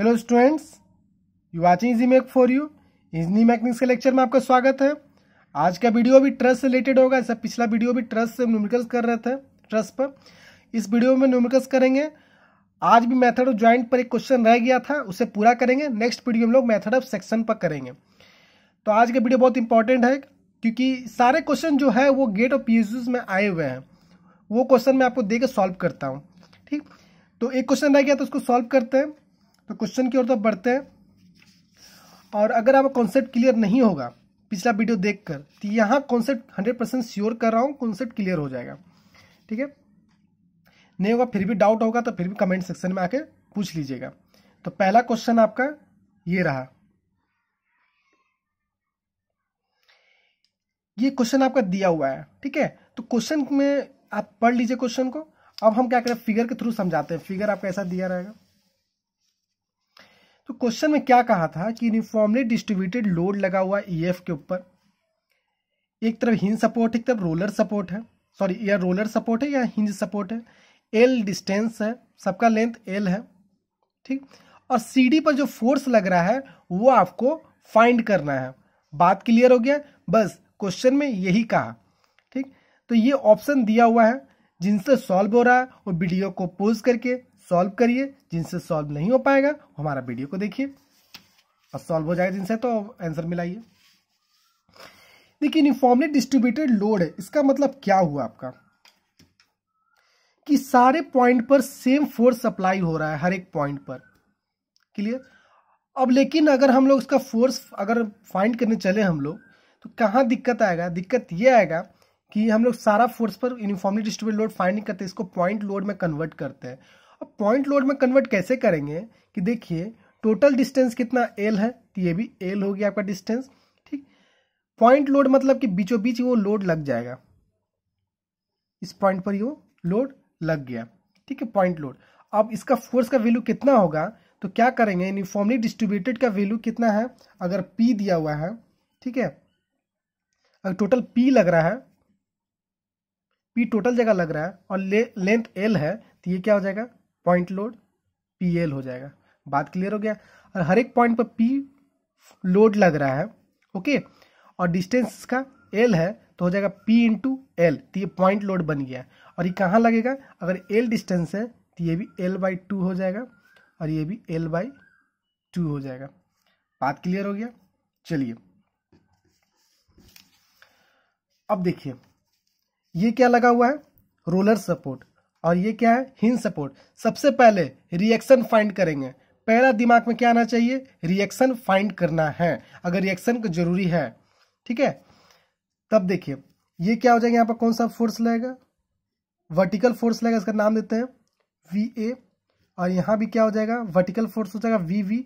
hello students you watching easy make for you इजनी mechanics के lecture में आपका स्वागत है आज का वीडियो भी ट्रस्ट से रिलेटेड होगा ऐसा पिछला वीडियो भी ट्रस्ट से न्यूमिकल्स कर रहे थे ट्रस्ट पर इस वीडियो में न्यूमिकल्स करेंगे आज भी मेथड ऑफ ज्वाइंट पर एक क्वेश्चन रह गया था उसे पूरा करेंगे नेक्स्ट वीडियो हम लोग मैथड ऑफ सेक्शन पर करेंगे तो आज का वीडियो बहुत इंपॉर्टेंट है क्योंकि सारे क्वेश्चन जो है वो गेट ऑफ पी में आए हुए हैं वो क्वेश्चन मैं आपको देकर सॉल्व करता हूँ ठीक तो एक क्वेश्चन रह गया तो उसको सॉल्व करते हैं तो क्वेश्चन की ओर तो बढ़ते हैं और अगर आपका कॉन्सेप्ट क्लियर नहीं होगा पिछला वीडियो देख कर तो यहाँ कॉन्सेप्ट हंड्रेड परसेंट श्योर कर रहा हूँ कॉन्सेप्ट क्लियर हो जाएगा ठीक है नहीं होगा फिर भी डाउट होगा तो फिर भी कमेंट सेक्शन में आके पूछ लीजिएगा तो पहला क्वेश्चन आपका ये रहा ये क्वेश्चन आपका दिया हुआ है ठीक है तो क्वेश्चन में आप पढ़ लीजिए क्वेश्चन को अब हम क्या करें फिगर के थ्रू समझाते हैं फिगर आपका ऐसा दिया रहेगा तो क्वेश्चन में क्या कहा था कि यूनिफॉर्मली डिस्ट्रीब्यूटेड लोड लगा हुआ ई e के ऊपर एक तरफ हिंज सपोर्ट एक तरफ रोलर सपोर्ट है सॉरी या रोलर सपोर्ट है या हिंज सपोर्ट है एल डिस्टेंस है सबका लेंथ एल है ठीक और सीडी पर जो फोर्स लग रहा है वो आपको फाइंड करना है बात क्लियर हो गया बस क्वेश्चन में यही कहा ठीक तो ये ऑप्शन दिया हुआ है जिनसे सॉल्व हो रहा है वो वीडियो को पोज करके सॉल्व करिए जिनसे सॉल्व नहीं हो पाएगा हमारा वीडियो को देखिए और सॉल्व हो जाएगा जिनसे तो आंसर मिलाइए देखिए यूनिफॉर्मली डिस्ट्रीब्यूटेड लोड है इसका मतलब क्या हुआ आपका कि सारे पॉइंट पर सेम फोर्स अप्लाई हो रहा है हर एक पॉइंट पर क्लियर अब लेकिन अगर हम लोग उसका फोर्स अगर फाइंड करने चले हम लोग तो कहाँ दिक्कत आएगा दिक्कत ये आएगा कि हम लोग सारा फोर्स पर यूनिफॉर्मली डिस्ट्रीब्यूट लोड फाइंड नहीं करते इसको पॉइंट लोड में कन्वर्ट करते हैं अब पॉइंट लोड में कन्वर्ट कैसे करेंगे कि देखिए टोटल डिस्टेंस कितना एल है तो ये भी एल हो गया आपका डिस्टेंस ठीक पॉइंट लोड मतलब कि बीचों बीच वो लोड लग जाएगा इस पॉइंट पर ही वो लोड लग गया ठीक है पॉइंट लोड अब इसका फोर्स का वैल्यू कितना होगा तो क्या करेंगे यूनिफॉर्मली डिस्ट्रीब्यूटेड का वैल्यू कितना है अगर पी दिया हुआ है ठीक है अगर टोटल पी लग रहा है पी टोटल जगह लग रहा है और लेंथ एल है तो ये क्या हो जाएगा पॉइंट लोड पी एल हो जाएगा बात क्लियर हो गया और हर एक पॉइंट पर पी लोड लग रहा है ओके और डिस्टेंस का एल है तो हो जाएगा पी इंटू एल तो ये पॉइंट लोड बन गया और ये कहाँ लगेगा अगर एल डिस्टेंस है तो ये भी एल बाई टू हो जाएगा और ये भी एल बाई टू हो जाएगा बात क्लियर हो गया चलिए अब देखिए ये क्या लगा हुआ है रोलर सपोर्ट और ये क्या है हिंज सपोर्ट सबसे पहले रिएक्शन फाइंड करेंगे पहला दिमाग में क्या आना चाहिए रिएक्शन फाइंड करना है अगर रिएक्शन को जरूरी है ठीक है तब देखिए ये क्या हो जाएगा यहाँ पर कौन सा फोर्स लगेगा वर्टिकल फोर्स लगेगा इसका नाम देते हैं वी ए और यहाँ भी क्या हो जाएगा वर्टिकल फोर्स हो जाएगा वी वी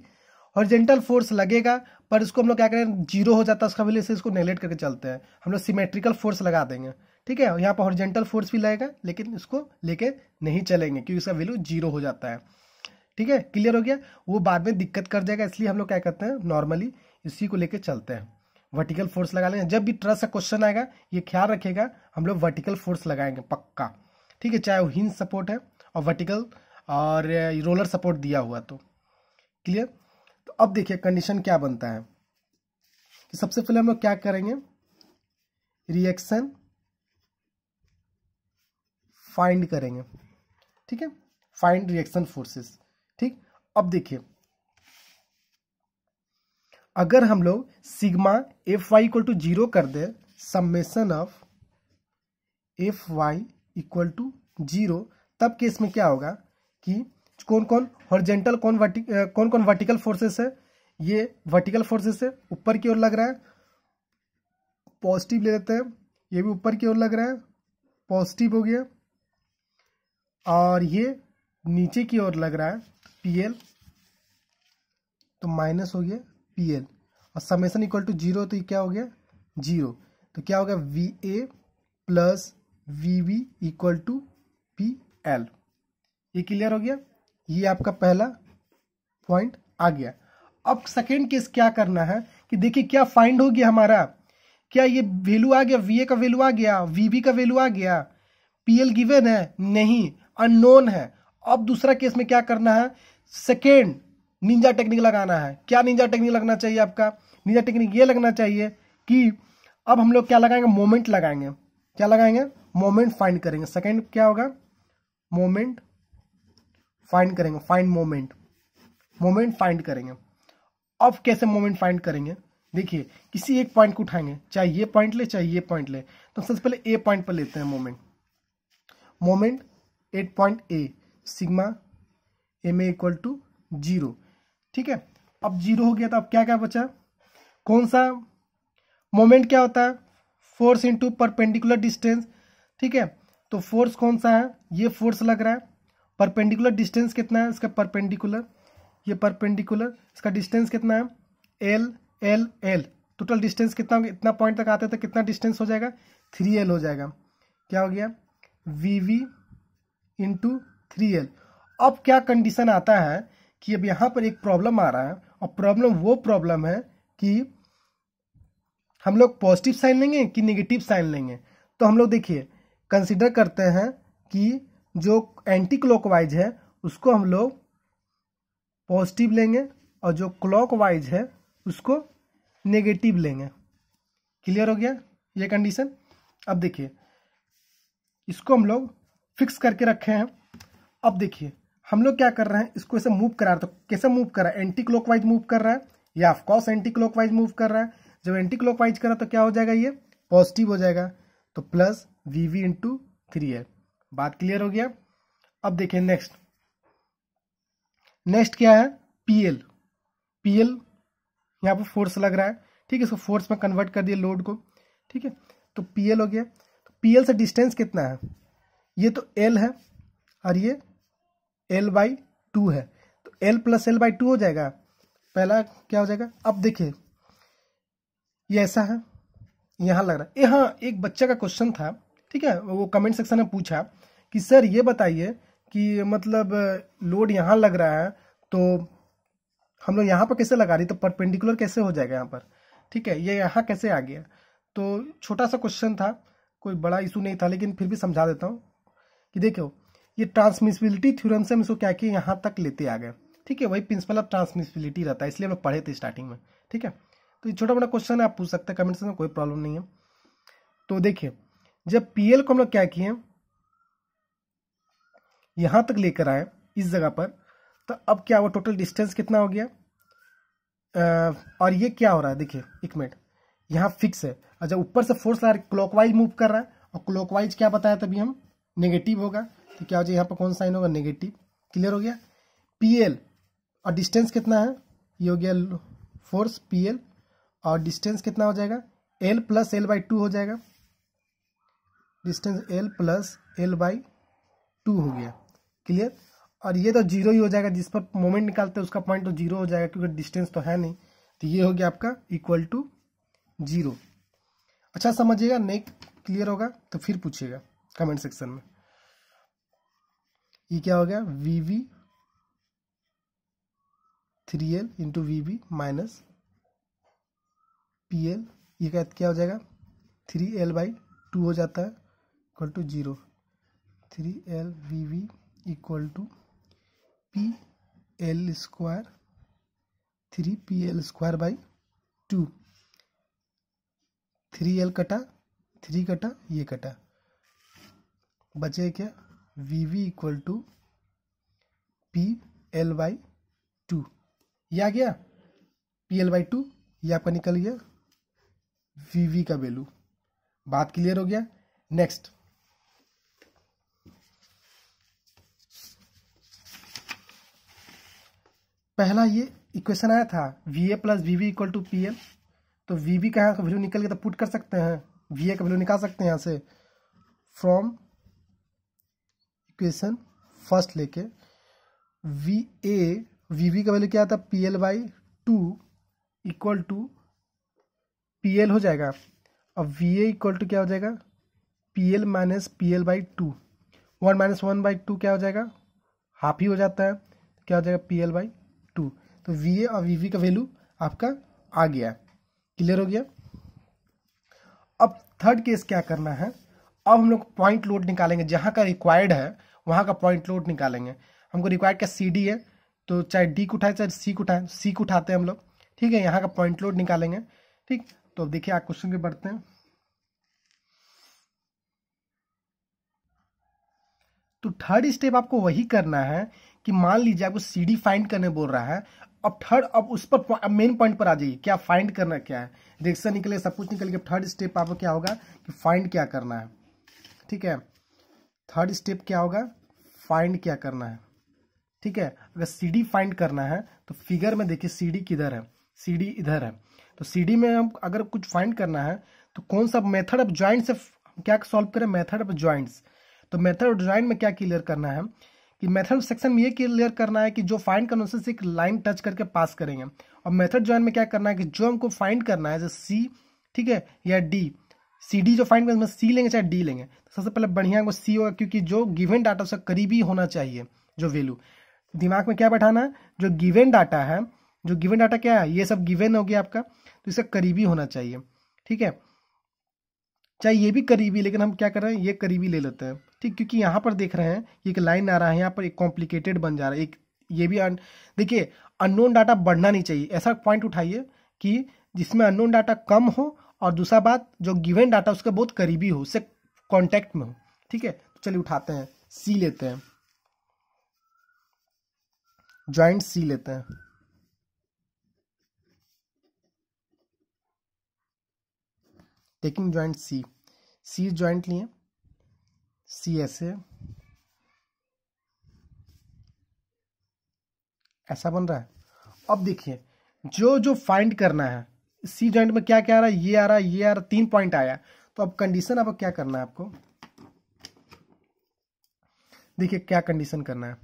जेंटल फोर्स लगेगा पर इसको हम लोग क्या करें जीरो हो जाता है उसका वजह से इसको नेगलेक्ट करके चलते हैं हम लोग सिमेट्रिकल फोर्स लगा देंगे ठीक है यहाँ पर हॉर्जेंटल फोर्स भी लगेगा लेकिन इसको लेके नहीं चलेंगे क्योंकि इसका वैल्यू जीरो हो जाता है ठीक है क्लियर हो गया वो बाद में दिक्कत कर जाएगा इसलिए हम लोग क्या करते हैं नॉर्मली इसी को लेके चलते हैं वर्टिकल फोर्स लगा लेंगे जब भी ट्रस का क्वेश्चन आएगा ये ख्याल रखेगा हम लोग वर्टिकल फोर्स लगाएंगे पक्का ठीक है चाहे वो हिंज सपोर्ट है और वर्टिकल और रोलर सपोर्ट दिया हुआ तो क्लियर तो अब देखिए कंडीशन क्या बनता है तो सबसे पहले हम लोग क्या करेंगे रिएक्शन फाइंड करेंगे ठीक है फाइंड रिएक्शन फोर्सेस ठीक अब देखिए अगर हम लोग sigma F Y equal to zero कर दे summation of F Y equal to zero तब केस में क्या होगा कि कौन कौन हॉर्जेंटल कौन वर्टिक कौन कौन वर्टिकल फोर्सेस है ये वर्टिकल फोर्सेस है ऊपर की ओर लग रहा है पॉजिटिव ले लेते हैं ये भी ऊपर की ओर लग रहा है पॉजिटिव हो गया और ये नीचे की ओर लग रहा है पी एल तो माइनस हो गया पी एल और समेसन इक्वल टू जीरो तो क्या हो गया जीरो तो क्या हो गया V A plus V V equal to P L ये क्लियर हो गया ये आपका पहला पॉइंट आ गया अब सेकेंड केस क्या करना है कि देखिए क्या फाइंड हो गया हमारा क्या ये वैल्यू आ गया वी ए का वैल्यू आ गया वी बी का वैल्यू आ गया पी एल गिवेन है नहीं अननोन है अब दूसरा केस में क्या करना है सेकेंड निंजा टेक्निक लगाना है क्या निंजा टेक्निक लगना चाहिए आपका निंजा टेक्निक ये लगना चाहिए कि अब हम लोग क्या लगाएंगे मोमेंट लगाएंगे क्या लगाएंगे मोमेंट फाइंड करेंगे सेकेंड क्या होगा मोमेंट फाइंड करेंगे फाइंड मोमेंट मोमेंट फाइंड करेंगे अब कैसे मोमेंट फाइंड करेंगे देखिए किसी एक पॉइंट को उठाएंगे चाहे ये पॉइंट ले चाहे ये पॉइंट ले तो सबसे पहले ए पॉइंट पर लेते हैं moment moment at point A sigma M A equal to zero ठीक है अब जीरो हो गया तो अब क्या क्या बचा कौन सा मोमेंट क्या होता है फोर्स इंटू परपेंडिकुलर डिस्टेंस ठीक है तो फोर्स कौन सा है ये फोर्स लग रहा है परपेंडिकुलर डिस्टेंस कितना है इसका परपेंडिकुलर ये परपेंडिकुलर इसका डिस्टेंस कितना है L L L total distance कितना होगा इतना पॉइंट तक आते तो कितना डिस्टेंस हो जाएगा थ्री एल हो जाएगा क्या हो गया V V into three L अब क्या कंडीशन आता है कि अब यहां पर एक प्रॉब्लम आ रहा है और प्रॉब्लम वो प्रॉब्लम है कि हम लोग पॉजिटिव साइन लेंगे कि नेगेटिव साइन लेंगे तो हम लोग देखिए कंसिडर करते हैं कि जो एंटी क्लॉकवाइज है उसको हम लोग पॉजिटिव लेंगे और जो क्लॉकवाइज है उसको नेगेटिव लेंगे क्लियर हो गया ये कंडीशन अब देखिए इसको हम लोग फिक्स करके रखे हैं अब देखिए हम लोग क्या कर रहे हैं इसको ऐसे मूव करा तो कैसे मूव कर रहा है एंटी क्लॉकवाइज मूव कर रहा है या ऑफकोर्स एंटी क्लॉकवाइज मूव कर रहा है जब एंटी क्लॉकवाइज करा तो क्या हो जाएगा ये पॉजिटिव हो जाएगा तो plus V V into three है बात क्लियर हो गया अब देखिए नेक्स्ट नेक्स्ट क्या है पीएल पीएल यहाँ पर फोर्स लग रहा है ठीक है इसको फोर्स में कन्वर्ट कर दिया लोड को ठीक है तो पीएल हो गया पीएल तो से डिस्टेंस कितना है ये तो एल है और ये एल बाई टू है तो L plus L by two हो जाएगा पहला क्या हो जाएगा अब देखिए ये ऐसा है यहाँ लग रहा है यहाँ एक बच्चा का क्वेश्चन था ठीक है वो कमेंट सेक्शन में पूछा कि सर ये बताइए कि मतलब लोड यहाँ लग रहा है तो हम लोग यहाँ पर कैसे लगा रही तो परपेंडिकुलर कैसे हो जाएगा यहाँ पर ठीक है ये यहाँ कैसे आ गया तो छोटा सा क्वेश्चन था कोई बड़ा इशू नहीं था लेकिन फिर भी समझा देता हूँ कि देखो ये ट्रांसमिसिबिलिटी थ्योरम से हम इसको क्या किया यहाँ तक लेते आ गए ठीक है वही प्रिंसिपल ऑफ ट्रांसमिसिबिलिटी रहता है इसलिए हम पढ़े थे स्टार्टिंग में ठीक है तो ये छोटा मोटा क्वेश्चन है आप पूछ सकते हैं कमेंट से कोई प्रॉब्लम नहीं है तो देखिए जब पीएल को हम लोग क्या किए यहाँ तक लेकर आए इस जगह पर तो अब क्या हुआ टोटल डिस्टेंस कितना हो गया आ, और ये क्या हो रहा है देखिए एक मिनट यहाँ फिक्स है अच्छा ऊपर से फोर्स आ रहा है क्लॉकवाइज मूव कर रहा है और क्लॉकवाइज क्या बताया तभी हम नेगेटिव होगा तो क्या हो जाए यहाँ पर कौन साइन होगा नेगेटिव क्लियर हो गया पी एल और डिस्टेंस कितना है ये हो गया फोर्स पी एल और डिस्टेंस कितना हो जाएगा L plus L by two हो जाएगा distance L plus L by two हो गया क्लियर और ये तो जीरो ही हो जाएगा जिस पर मोमेंट निकालते हैं उसका पॉइंट तो जीरो हो जाएगा क्योंकि डिस्टेंस तो है नहीं तो ये हो गया आपका इक्वल टू जीरो अच्छा समझिएगा नेक क्लियर होगा तो फिर पूछिएगा कमेंट सेक्शन में ये क्या हो गया V V three L into V V minus P L ये क्या क्या हो जाएगा थ्री एल बाई टू हो जाता है equal to zero three L V V equal to P L square three P L square by two three L कटा three कटा ये कटा बचे क्या V V equal to P L by two या गया पी एल वाई टू ये आपका निकल गया वी वी का वैल्यू बात क्लियर हो गया नेक्स्ट पहला ये इक्वेशन आया था V A plus V V equal to P L तो वी वी का यहाँ का वैल्यू निकल गया तो पुट कर सकते हैं वी ए का वैल्यू निकाल सकते हैं यहाँ से फ्रॉम इक्वेशन फर्स्ट लेके वी ए वी बी का वैल्यू क्या आता है P L by two equal to P L हो जाएगा अब वी ए इक्वल टू क्या हो जाएगा P L minus P L by two one minus one by two क्या हो जाएगा हाफ ही हो जाता है क्या हो जाएगा पी एल बाई टू तो वी ए और वी वी का वैल्यू आपका आ गया क्लियर हो गया अब थर्ड केस क्या करना है अब हम लोग पॉइंट लोड निकालेंगे जहाँ का रिक्वायर्ड है वहाँ का पॉइंट लोड निकालेंगे हमको रिक्वायर्ड क्या सी डी है तो चाहे डी को उठाए चाहे सी को उठाए सी को उठाते हैं हम लोग ठीक है यहाँ का पॉइंट लोड निकालेंगे ठीक तो अब देखिए आप क्वेश्चन के बढ़ते हैं तो थर्ड स्टेप आपको वही करना है कि मान लीजिए आपको सी डी फाइंड करने बोल रहा है अब थर्ड अब उस पर मेन पॉइंट पर आ जाइए क्या फाइंड करना क्या है रिक्शा निकले सब कुछ निकल के थर्ड स्टेप आपको क्या होगा कि फाइंड क्या करना है ठीक है थर्ड स्टेप क्या होगा फाइंड क्या करना है ठीक है अगर सीडी फाइंड करना है तो फिगर में देखिए सीडी किधर है सीडी इधर है तो सीडी में हम अगर कुछ फाइंड करना है तो कौन सा मेथड ऑफ ज्वाइंट से क्या सॉल्व करें मेथड ऑफ ज्वाइंट्स तो मेथड ऑफ ज्वाइंट में क्या क्लियर करना है कि मेथड ऑफ सेक्शन में ये क्लियर करना है कि जो फाइंड करना से एक लाइन टच करके पास करेंगे और मेथड ज्वाइन में क्या करना है कि जो हमको फाइंड करना है जैसे सी ठीक है या डी सी डी जो फाइंड करेंगे सी लेंगे चाहे डी लेंगे तो सबसे पहले बढ़िया वो सी होगा क्योंकि जो गिवन डाटा उसका करीबी होना चाहिए जो वैल्यू दिमाग में क्या बैठाना है जो गिवन डाटा है जो गिवन डाटा क्या है ये सब गिवन हो गया आपका तो इसका करीबी होना चाहिए ठीक है चाहे ये भी करीबी लेकिन हम क्या कर रहे हैं ये करीबी ले लेते हैं ठीक क्योंकि यहाँ पर देख रहे हैं एक लाइन आ रहा है यहाँ पर एक कॉम्प्लिकेटेड बन जा रहा है एक ये भी देखिए अननोन डाटा बढ़ना नहीं चाहिए ऐसा पॉइंट उठाइए कि जिसमें अननोन डाटा कम हो और दूसरा बात जो गिवन डाटा उसके बहुत करीबी हो उससे कॉन्टेक्ट में हो ठीक है तो चलिए उठाते हैं सी लेते हैं ज्वाइंट सी लेते हैं taking joint C C joint लिए सी ऐसे ऐसा बन रहा है अब देखिए जो जो फाइंड करना है सी जॉइंट में क्या क्या आ रहा है ये आ रहा है ये आ रहा तीन पॉइंट आया तो अब कंडीशन अब क्या करना है आपको देखिए क्या कंडीशन करना है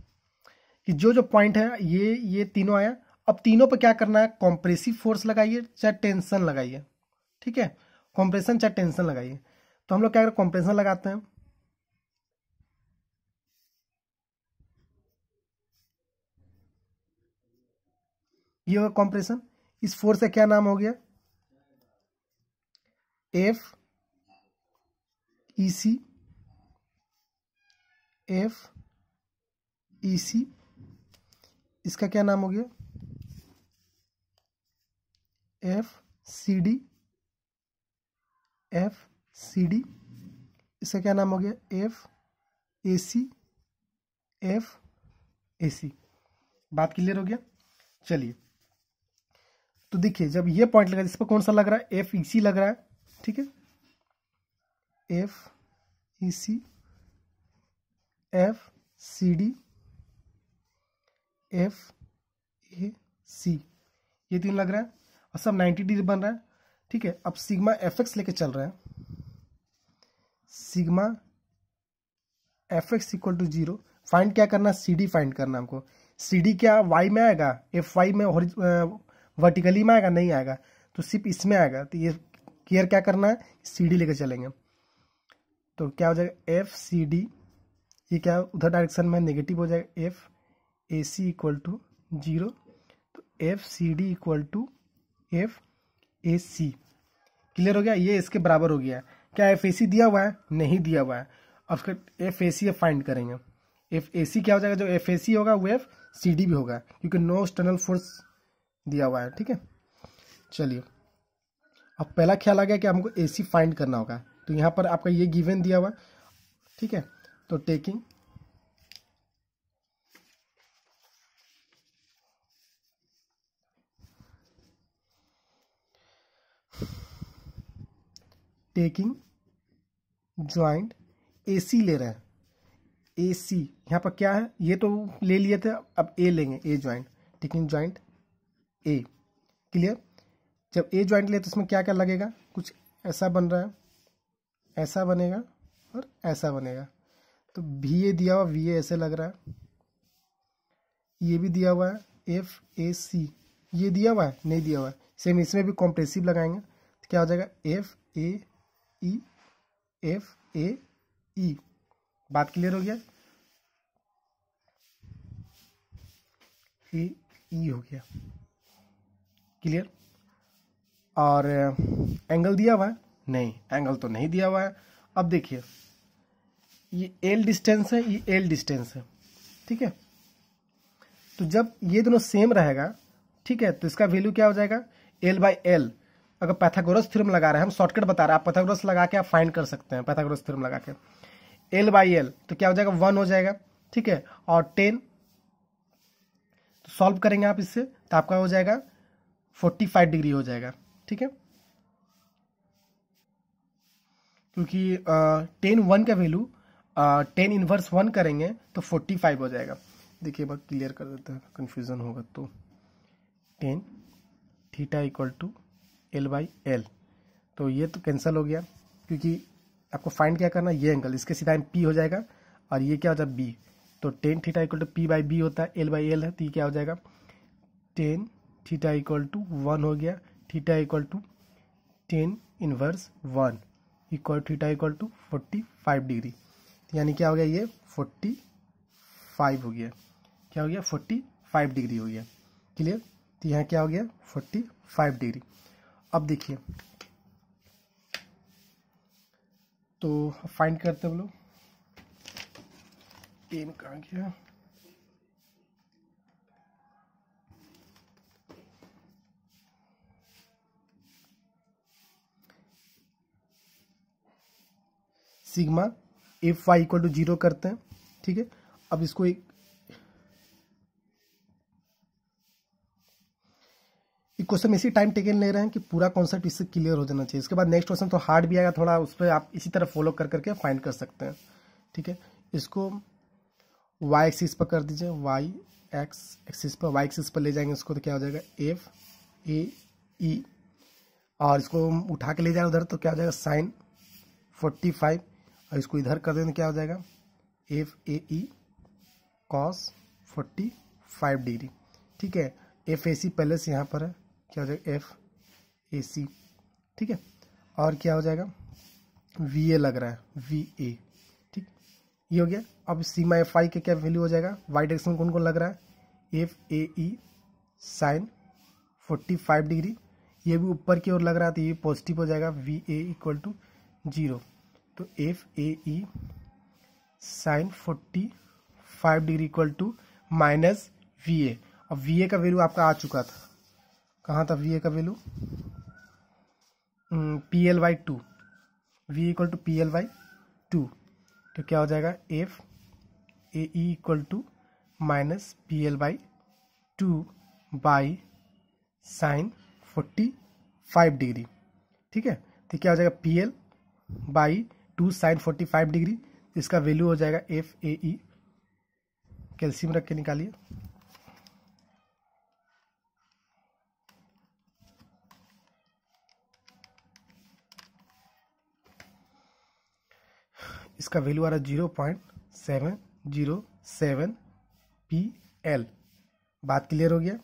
कि जो जो पॉइंट है ये ये तीनों आया अब तीनों पर क्या करना है कॉम्प्रेसिव फोर्स लगाइए चाहे टेंशन लगाइए ठीक है कॉम्प्रेशन चाहे टेंशन लगाइए तो हम लोग क्या करें कॉम्प्रेशन लगाते हैं ये होगा कॉम्प्रेशन इस फोर्स का क्या नाम हो गया F E C F E सी इसका क्या नाम हो गया F C D F C D इसका क्या नाम हो गया F A C F A सी बात क्लियर हो गया चलिए तो देखिए जब ये पॉइंट लगा इस पर कौन सा लग रहा है एफ ई सी लग रहा है ठीक है F E C F C D F A C ये तीन लग रहा है और सब नाइन्टी डिग्री बन रहा है ठीक है अब सिग्मा एफ एक्स लेके चल रहे हैं sigma F X equal to zero find क्या करना सी डी फाइंड करना हमको सी डी क्या वाई में आएगा एफ वाई में वर्टिकली में आएगा नहीं आएगा तो सिर्फ इसमें आएगा तो ये केयर क्या करना है सी डी लेकर चलेंगे तो क्या हो जाएगा एफ सी डी ये क्या उधर डायरेक्शन में नेगेटिव हो जाएगा F A C equal to zero तो F C D equal to F A C clear हो गया ये इसके बराबर हो गया क्या एफ ए सी दिया हुआ है नहीं दिया हुआ है अब एफ ए सी फाइंड करेंगे एफ ए सी क्या हो जाएगा जो एफ ए सी होगा वो एफ सी डी भी होगा क्योंकि नो एक्सटर्नल फोर्स दिया हुआ है ठीक है चलिए अब पहला ख्याल आ गया कि हमको ए सी फाइंड करना होगा तो यहाँ पर आपका ये गिवन दिया हुआ ठीक है तो taking taking joint A C ले रहे हैं ए सी यहाँ पर क्या है ये तो ले लिए थे अब ए लेंगे A joint taking joint A clear जब ए ज्वाइंट लिया तो इसमें क्या क्या लगेगा कुछ ऐसा बन रहा है ऐसा बनेगा और ऐसा बनेगा तो वी ए दिया हुआ वी ए ऐसे लग रहा है ये भी दिया हुआ है एफ ए सी ये दिया हुआ है नहीं दिया हुआ है सेम इसमें भी कॉम्प्रेसिव लगाएंगे तो क्या हो जाएगा F A E F A ई बात क्लियर हो गया ए ई e हो गया क्लियर और एंगल दिया हुआ है नहीं एंगल तो नहीं दिया हुआ है अब देखिए ये एल डिस्टेंस है ये एल डिस्टेंस है ठीक है तो जब ये दोनों सेम रहेगा ठीक है तो इसका वैल्यू क्या हो जाएगा एल बाई एल अगर पैथागोरस थ्योरम लगा रहे हैं हम शॉर्टकट बता रहे हैं आप पैथागोरस लगा के आप फाइंड कर सकते हैं पैथागोरस थ्योरम लगा के एल बाई एल तो क्या हो जाएगा वन हो जाएगा ठीक है और टेन तो सॉल्व करेंगे आप इससे तो आपका हो जाएगा फोर्टी फाइव डिग्री हो जाएगा ठीक है क्योंकि टेन वन का वैल्यू टेन इनवर्स वन करेंगे तो फोर्टी फाइव हो जाएगा देखिए बात क्लियर कर देते हैं कंफ्यूजन होगा तो tan theta equal to L by L तो ये तो कैंसिल हो गया क्योंकि आपको फाइंड क्या करना ये एंगल इसके सीधा पी हो जाएगा और ये क्या हो जाएगा बी तो tan theta equal to P by B होता है एल बाई एल है तो ये क्या हो जाएगा tan theta equal to one हो गया theta equal to tan inverse one equal theta equal to forty five degree यानी क्या हो गया ये फोर्टी फाइव हो गया क्या हो गया फोर्टी फाइव डिग्री हो गया क्लियर तो यहाँ क्या हो गया फोर्टी फाइव डिग्री अब देखिए तो फाइंड करते हम लोग टेन कहाँ गया sigma F Y equal to zero करते हैं ठीक है अब इसको एक क्वेश्चन इसी टाइम टेकन ले रहे हैं कि पूरा कॉन्सेप्ट इससे क्लियर हो जाना चाहिए इसके बाद नेक्स्ट क्वेश्चन तो हार्ड भी आएगा थोड़ा उस पर आप इसी तरह फॉलो कर करके फाइंड कर सकते हैं ठीक है इसको वाई एक्सिस पर कर दीजिए वाई एक्स एक्सिस पर वाई एक्सिस पर ले जाएंगे इसको तो क्या हो जाएगा एफ ए ई और इसको उठा के ले जाए उधर तो क्या हो जाएगा साइन फोर्टी फाइव और इसको इधर कर देने क्या हो जाएगा F A E cos forty five degree ठीक है एफ ए सी पहले से यहाँ पर है क्या हो जाएगा एफ ए सी ठीक है और क्या हो जाएगा वी ए लग रहा है वी ए ठीक ये हो गया अब सीमा एफ आई का क्या वैल्यू हो जाएगा वाई डायरेक्शन कौन कौन लग रहा है F A E sine forty five degree ये भी ऊपर की ओर लग रहा है तो ये पॉजिटिव हो जाएगा V A equal to zero तो F A E sine forty five degree equal to minus V A अब वी ए का वैल्यू आपका आ चुका था कहाँ था वी ए का value P L by two V equal to P L by two तो क्या हो जाएगा F A equal to minus P L by two by sine forty five degree ठीक है तो क्या हो जाएगा P L by two sine forty five degree इसका वैल्यू हो जाएगा एफ ए ई कैल्शियम रख के निकालिए इसका वैल्यू आ रहा है zero point seven zero seven P L बात क्लियर हो गया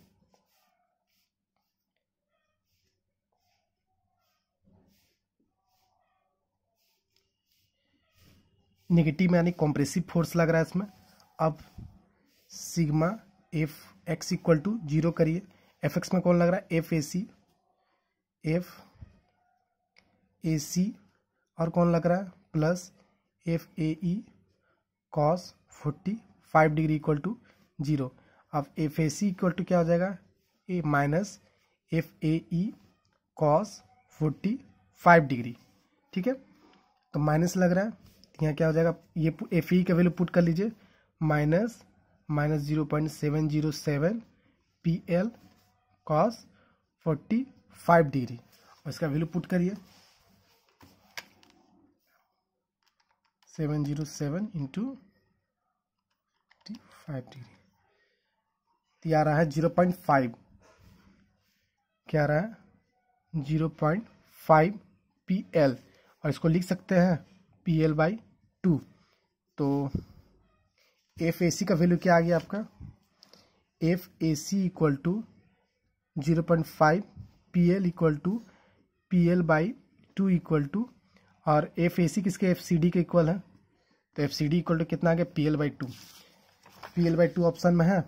नेगेटिव यानी कॉम्प्रेसिव फोर्स लग रहा है इसमें अब sigma F X equal to zero करिए एफ एक्स में कौन लग रहा है F A C F A सी और कौन लग रहा है plus F A E cos forty five degree equal to zero अब F A C equal to क्या हो जाएगा A minus F A E cos forty five degree ठीक है तो माइनस लग रहा है यहाँ क्या हो जाएगा ये एफ ई का वैल्यू पुट कर लीजिए minus minus zero point seven zero seven P L cos forty five degree और इसका वैल्यू पुट करिए seven zero seven into forty five degree आ रहा है जीरो पॉइंट फाइव क्या आ रहा है zero point five P L और इसको लिख सकते हैं पी एल बाई टू तो एफ ए सी का वैल्यू क्या आ गया आपका F A C equal to zero point five P L equal to P L by two equal to और एफ ए सी किसके एफ सी डी के equal है तो F C D equal to कितना आ गया P L by two P L by two option में है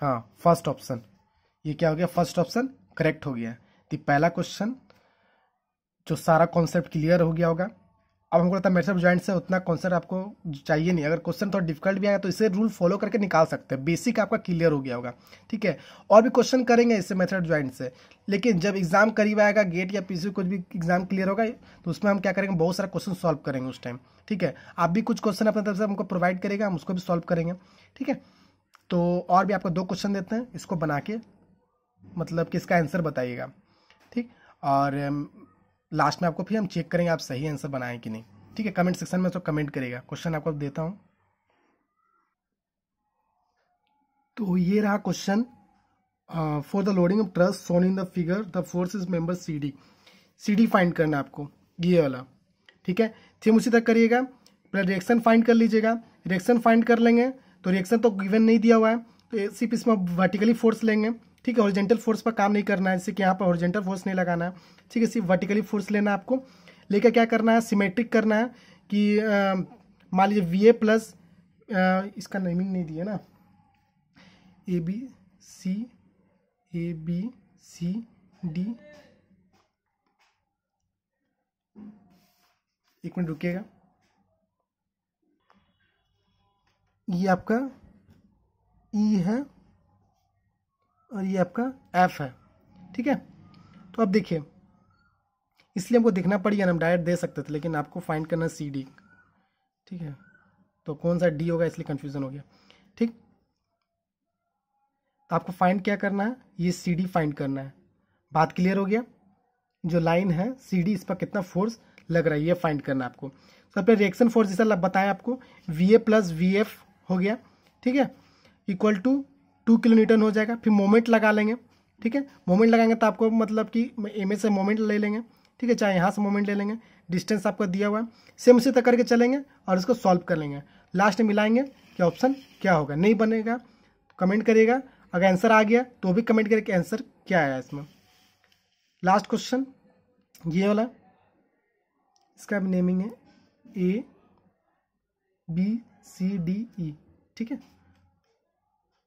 हाँ फर्स्ट ऑप्शन ये क्या हो गया फर्स्ट ऑप्शन करेक्ट हो गया तो पहला क्वेश्चन जो सारा कॉन्सेप्ट क्लियर हो गया होगा अब हमको लगता है मेट्सअप ज्वाइंट से उतना कॉन्सेप्ट आपको चाहिए नहीं अगर क्वेश्चन थोड़ा डिफिकल्ट भी आएगा तो इसे रूल फॉलो करके निकाल सकते हैं बेसिक आपका क्लियर हो गया होगा ठीक है और भी क्वेश्चन करेंगे इससे मेथड ज्वाइंट से लेकिन जब एग्जाम करीब आएगा गेट या पीसी कुछ भी एग्जाम क्लियर होगा तो उसमें हम क्या करेंगे बहुत सारा क्वेश्चन सॉल्व करेंगे उस टाइम ठीक है आप भी कुछ क्वेश्चन अपने तरफ से हमको प्रोवाइड करेगा हम उसको भी सॉल्व करेंगे ठीक है तो और भी आपको दो क्वेश्चन देते हैं इसको बना के मतलब कि इसका आंसर बताइएगा ठीक और um, लास्ट में आपको फिर हम चेक करेंगे आप सही आंसर बनाएं कि नहीं ठीक है कमेंट सेक्शन में तो कमेंट करेगा क्वेश्चन आपको देता हूं तो ये रहा question for the loading of truss shown in the figure the force is member C D C D find करना आपको ये वाला ठीक है सेम उसी तक करिएगा पहले रिएक्शन फाइंड कर लीजिएगा रिएक्शन फाइंड कर लेंगे तो रिएक्शन तो गिवन नहीं दिया हुआ है तो सिर्फ इसमें वर्टिकली फोर्स लेंगे ठीक है हॉरिजेंटल फोर्स पर काम नहीं करना है जैसे कि यहाँ पर हॉरिजेंटल फोर्स नहीं लगाना है ठीक है सिर्फ वर्टिकली फोर्स लेना आपको लेकर क्या करना है सिमेट्रिक करना है कि मान लीजिए वी ए प्लस इसका नेमिंग नहीं दिया ना A B C A B C D एक मिनट रुकिएगा ये आपका ई e है और ये आपका एफ है ठीक है तो अब देखिए इसलिए हमको देखना पड़ गया हम डायरेक्ट दे सकते थे लेकिन आपको फाइंड करना सी डी ठीक है तो कौन सा डी होगा इसलिए कन्फ्यूज़न हो गया ठीक तो आपको फाइंड क्या करना है ये सी डी फाइंड करना है बात क्लियर हो गया जो लाइन है सी डी इस पर कितना फोर्स लग रहा है ये फाइंड करना आपको सबसे पे रिएक्शन फोर्स जैसा बताया आपको V A plus V F हो गया ठीक है equal to two kilo newton हो जाएगा फिर मोमेंट लगा लेंगे ठीक है मोमेंट लगाएंगे तो आपको मतलब कि एम से मोमेंट ले लेंगे ठीक है चाहे यहाँ से मोमेंट ले लेंगे डिस्टेंस आपका दिया हुआ है सेम उसी तक करके चलेंगे और इसको सॉल्व कर लेंगे लास्ट में मिलाएंगे कि ऑप्शन क्या होगा नहीं बनेगा कमेंट तो करिएगा अगर आंसर आ गया तो भी कमेंट करके आंसर क्या आया इसमें लास्ट क्वेश्चन ये वाला इसका नेमिंग है ए बी सी डी ई ठीक है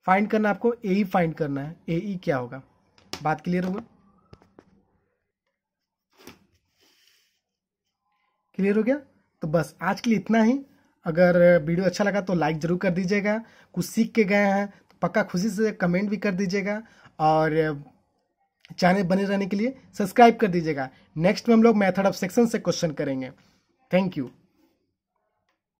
फाइंड करना आपको ए ई फाइंड करना है ए ई e e क्या होगा बात क्लियर होगा क्लियर हो गया तो बस आज के लिए इतना ही अगर वीडियो अच्छा लगा तो लाइक ज़रूर कर दीजिएगा कुछ सीख के गए हैं तो पक्का खुशी से कमेंट भी कर दीजिएगा और चैनल बने रहने के लिए सब्सक्राइब कर दीजिएगा नेक्स्ट में हम लोग मेथड ऑफ सेक्शन से क्वेश्चन करेंगे थैंक यू